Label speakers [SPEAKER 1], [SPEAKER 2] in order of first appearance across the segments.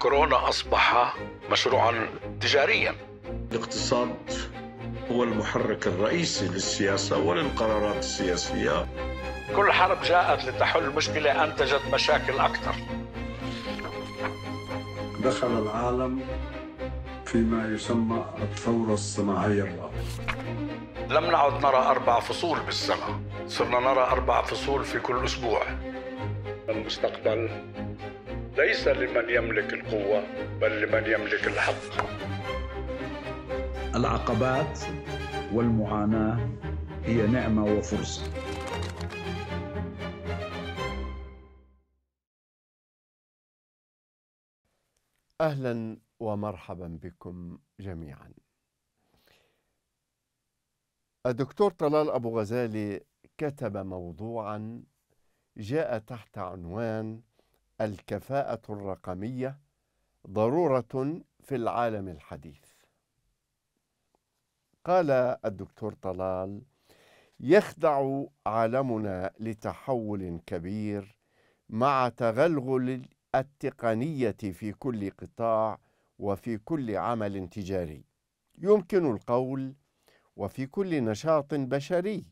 [SPEAKER 1] كورونا أصبح مشروعا تجاريا الاقتصاد هو المحرك الرئيسي للسياسة وللقرارات السياسية كل حرب جاءت لتحل مشكلة أنتجت مشاكل أكثر دخل العالم فيما يسمى الثورة الصناعية الرابعة لم نعد نرى أربع فصول بالسنة صرنا نرى أربع فصول في كل أسبوع المستقبل ليس لمن يملك القوة بل لمن يملك الحق العقبات والمعاناة هي نعمة وفرصة أهلا ومرحبا بكم جميعا الدكتور طلال أبو غزالي كتب موضوعا جاء تحت عنوان الكفاءة الرقمية ضرورة في العالم الحديث. قال الدكتور طلال: يخضع عالمنا لتحول كبير مع تغلغل التقنية في كل قطاع وفي كل عمل تجاري. يمكن القول وفي كل نشاط بشري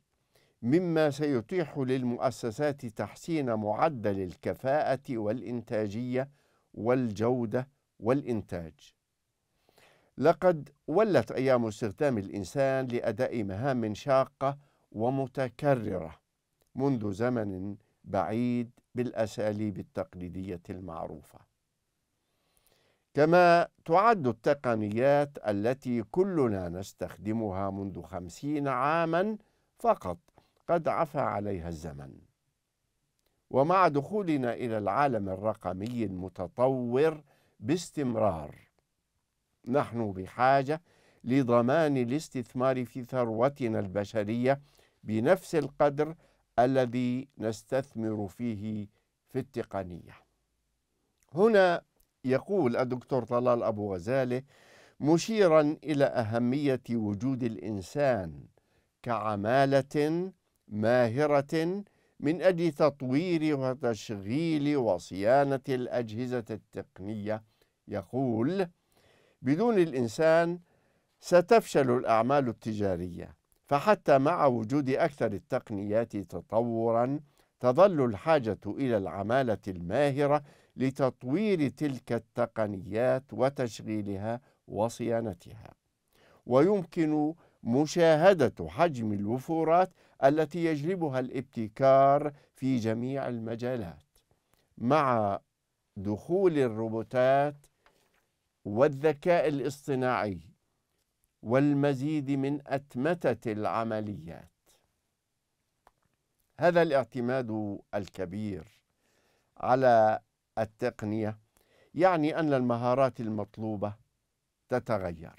[SPEAKER 1] مما سيتيح للمؤسسات تحسين معدل الكفاءة والإنتاجية والجودة والإنتاج. لقد ولت أيام استخدام الإنسان لأداء مهام شاقة ومتكررة منذ زمن بعيد بالأساليب التقليدية المعروفة. كما تعد التقنيات التي كلنا نستخدمها منذ خمسين عامًا فقط قد عفى عليها الزمن ومع دخولنا الى العالم الرقمي المتطور باستمرار نحن بحاجه لضمان الاستثمار في ثروتنا البشريه بنفس القدر الذي نستثمر فيه في التقنيه هنا يقول الدكتور طلال ابو غزاله مشيرا الى اهميه وجود الانسان كعماله ماهرة من أجل تطوير وتشغيل وصيانة الأجهزة التقنية يقول بدون الإنسان ستفشل الأعمال التجارية فحتى مع وجود أكثر التقنيات تطورا تظل الحاجة إلى العمالة الماهرة لتطوير تلك التقنيات وتشغيلها وصيانتها ويمكن مشاهدة حجم الوفورات التي يجلبها الابتكار في جميع المجالات مع دخول الروبوتات والذكاء الاصطناعي والمزيد من أتمتة العمليات هذا الاعتماد الكبير على التقنية يعني أن المهارات المطلوبة تتغير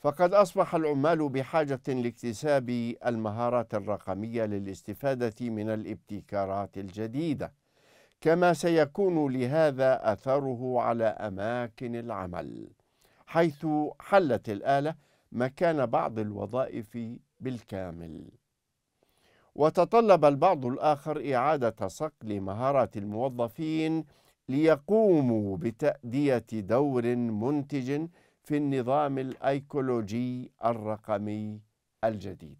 [SPEAKER 1] فقد أصبح العمال بحاجة لاكتساب المهارات الرقمية للاستفادة من الابتكارات الجديدة كما سيكون لهذا أثره على أماكن العمل حيث حلت الآلة مكان بعض الوظائف بالكامل وتطلب البعض الآخر إعادة صقل مهارات الموظفين ليقوموا بتأدية دور منتج في النظام الايكولوجي الرقمي الجديد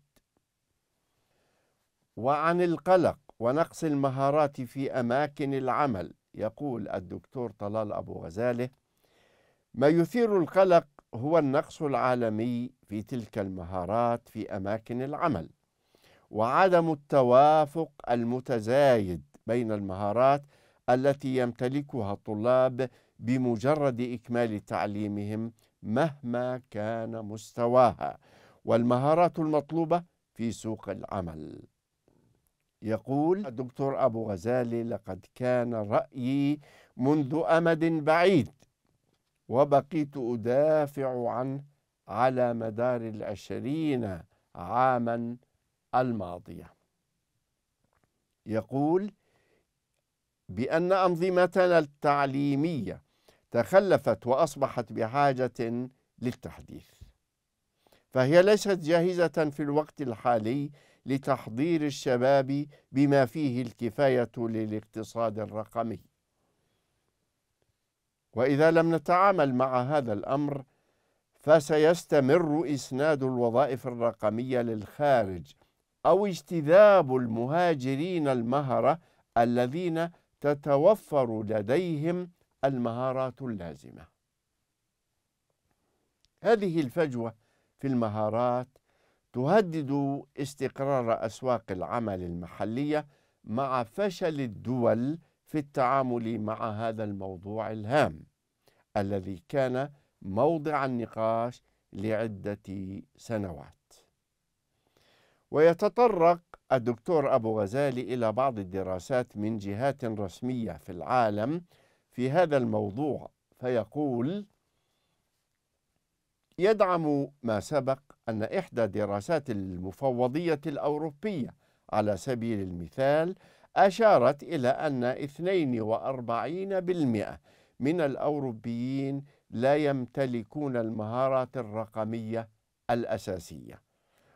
[SPEAKER 1] وعن القلق ونقص المهارات في اماكن العمل يقول الدكتور طلال ابو غزاله ما يثير القلق هو النقص العالمي في تلك المهارات في اماكن العمل وعدم التوافق المتزايد بين المهارات التي يمتلكها الطلاب بمجرد اكمال تعليمهم مهما كان مستواها والمهارات المطلوبة في سوق العمل يقول الدكتور أبو غزالي لقد كان رأيي منذ أمد بعيد وبقيت أدافع عنه على مدار العشرين عاما الماضية يقول بأن أنظمتنا التعليمية تخلفت وأصبحت بحاجة للتحديث فهي ليست جاهزة في الوقت الحالي لتحضير الشباب بما فيه الكفاية للاقتصاد الرقمي وإذا لم نتعامل مع هذا الأمر فسيستمر إسناد الوظائف الرقمية للخارج أو اجتذاب المهاجرين المهرة الذين تتوفر لديهم المهارات اللازمة هذه الفجوة في المهارات تهدد استقرار أسواق العمل المحلية مع فشل الدول في التعامل مع هذا الموضوع الهام الذي كان موضع النقاش لعدة سنوات ويتطرق الدكتور أبو غزالي إلى بعض الدراسات من جهات رسمية في العالم في هذا الموضوع فيقول يدعم ما سبق أن إحدى دراسات المفوضية الأوروبية على سبيل المثال أشارت إلى أن 42% من الأوروبيين لا يمتلكون المهارات الرقمية الأساسية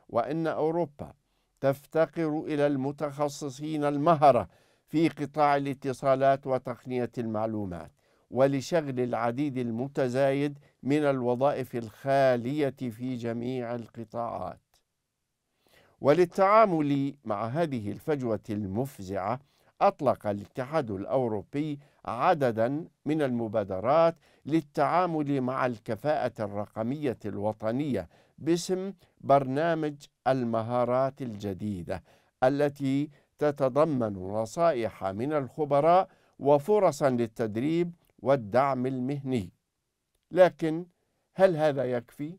[SPEAKER 1] وإن أوروبا تفتقر إلى المتخصصين المهرة في قطاع الاتصالات وتقنية المعلومات ولشغل العديد المتزايد من الوظائف الخالية في جميع القطاعات وللتعامل مع هذه الفجوة المفزعة أطلق الاتحاد الأوروبي عددا من المبادرات للتعامل مع الكفاءة الرقمية الوطنية باسم برنامج المهارات الجديدة التي تتضمن نصائح من الخبراء وفرصا للتدريب والدعم المهني لكن هل هذا يكفي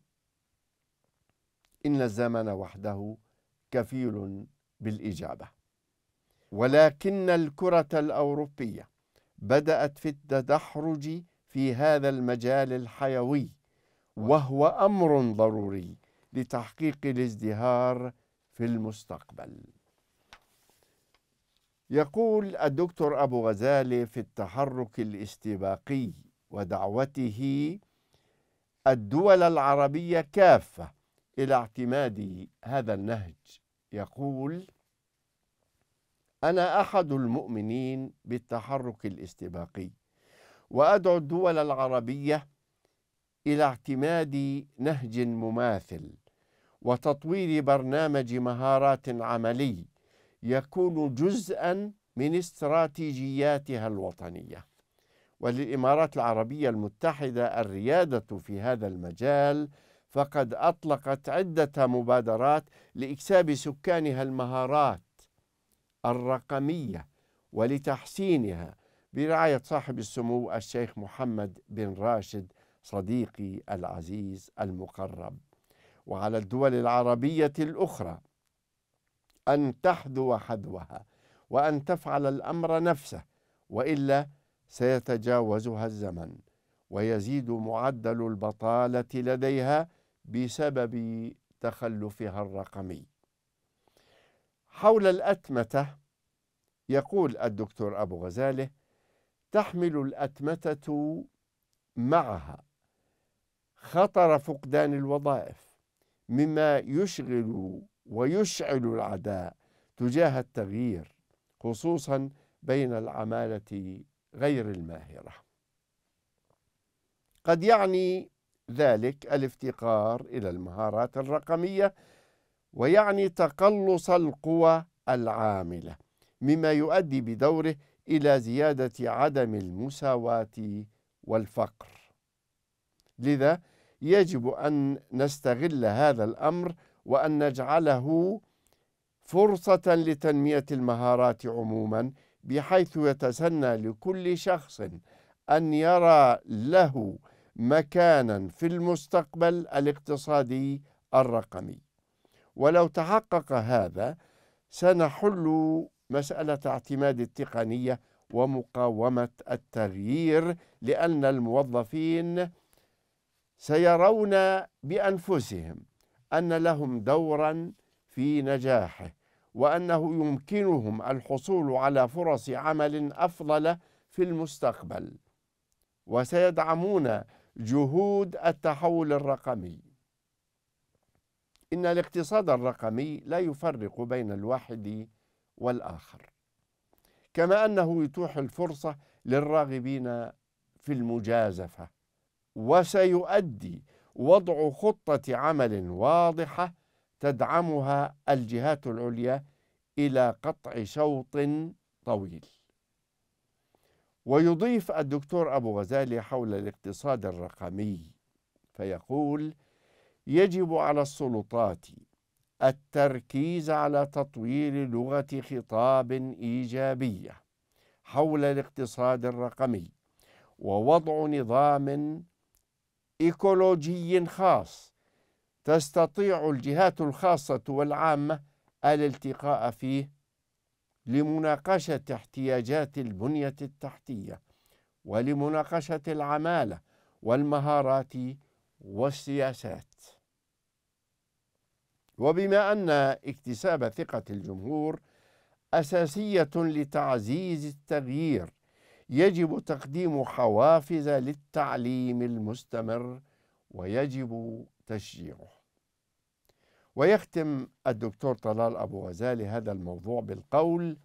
[SPEAKER 1] ان الزمن وحده كفيل بالاجابه ولكن الكره الاوروبيه بدات في التدحرج في هذا المجال الحيوي وهو امر ضروري لتحقيق الازدهار في المستقبل يقول الدكتور أبو غزالة في التحرك الاستباقي ودعوته الدول العربية كافة إلى اعتماد هذا النهج يقول أنا أحد المؤمنين بالتحرك الاستباقي وأدعو الدول العربية إلى اعتماد نهج مماثل وتطوير برنامج مهارات عملي يكون جزءا من استراتيجياتها الوطنيه وللامارات العربيه المتحده الرياده في هذا المجال فقد اطلقت عده مبادرات لاكساب سكانها المهارات الرقميه ولتحسينها برعايه صاحب السمو الشيخ محمد بن راشد صديقي العزيز المقرب وعلى الدول العربيه الاخرى أن تحذو حذوها وأن تفعل الأمر نفسه وإلا سيتجاوزها الزمن ويزيد معدل البطالة لديها بسبب تخلفها الرقمي. حول الأتمتة يقول الدكتور أبو غزاله: تحمل الأتمتة معها خطر فقدان الوظائف مما يشغل ويشعل العداء تجاه التغيير خصوصا بين العماله غير الماهره قد يعني ذلك الافتقار الى المهارات الرقميه ويعني تقلص القوى العامله مما يؤدي بدوره الى زياده عدم المساواه والفقر لذا يجب ان نستغل هذا الامر وأن نجعله فرصة لتنمية المهارات عموما بحيث يتسنى لكل شخص أن يرى له مكانا في المستقبل الاقتصادي الرقمي ولو تحقق هذا سنحل مسألة اعتماد التقنية ومقاومة التغيير لأن الموظفين سيرون بأنفسهم أن لهم دورا في نجاحه وأنه يمكنهم الحصول على فرص عمل أفضل في المستقبل وسيدعمون جهود التحول الرقمي إن الاقتصاد الرقمي لا يفرق بين الواحد والآخر كما أنه يتوح الفرصة للراغبين في المجازفة وسيؤدي وضع خطة عمل واضحة تدعمها الجهات العليا إلى قطع شوط طويل. ويضيف الدكتور أبو غزالي حول الاقتصاد الرقمي فيقول: يجب على السلطات التركيز على تطوير لغة خطاب إيجابية حول الاقتصاد الرقمي ووضع نظام ايكولوجي خاص تستطيع الجهات الخاصه والعامه الالتقاء فيه لمناقشه احتياجات البنيه التحتيه ولمناقشه العماله والمهارات والسياسات وبما ان اكتساب ثقه الجمهور اساسيه لتعزيز التغيير يجب تقديم حوافز للتعليم المستمر ويجب تشجيعه ويختم الدكتور طلال أبو غزالي هذا الموضوع بالقول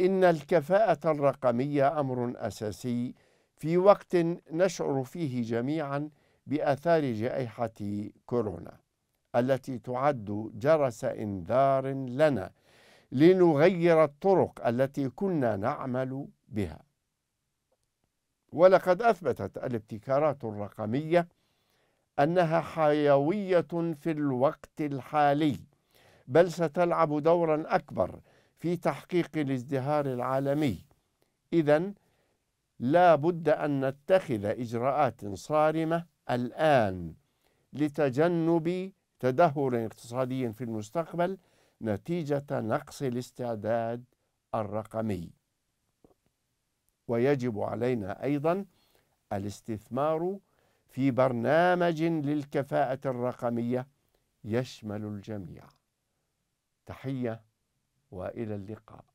[SPEAKER 1] إن الكفاءة الرقمية أمر أساسي في وقت نشعر فيه جميعا بأثار جائحة كورونا التي تعد جرس إنذار لنا لنغير الطرق التي كنا نعمل بها ولقد أثبتت الابتكارات الرقمية أنها حيوية في الوقت الحالي بل ستلعب دورا أكبر في تحقيق الازدهار العالمي إذا لا بد أن نتخذ إجراءات صارمة الآن لتجنب تدهور اقتصادي في المستقبل نتيجة نقص الاستعداد الرقمي ويجب علينا أيضا الاستثمار في برنامج للكفاءة الرقمية يشمل الجميع تحية وإلى اللقاء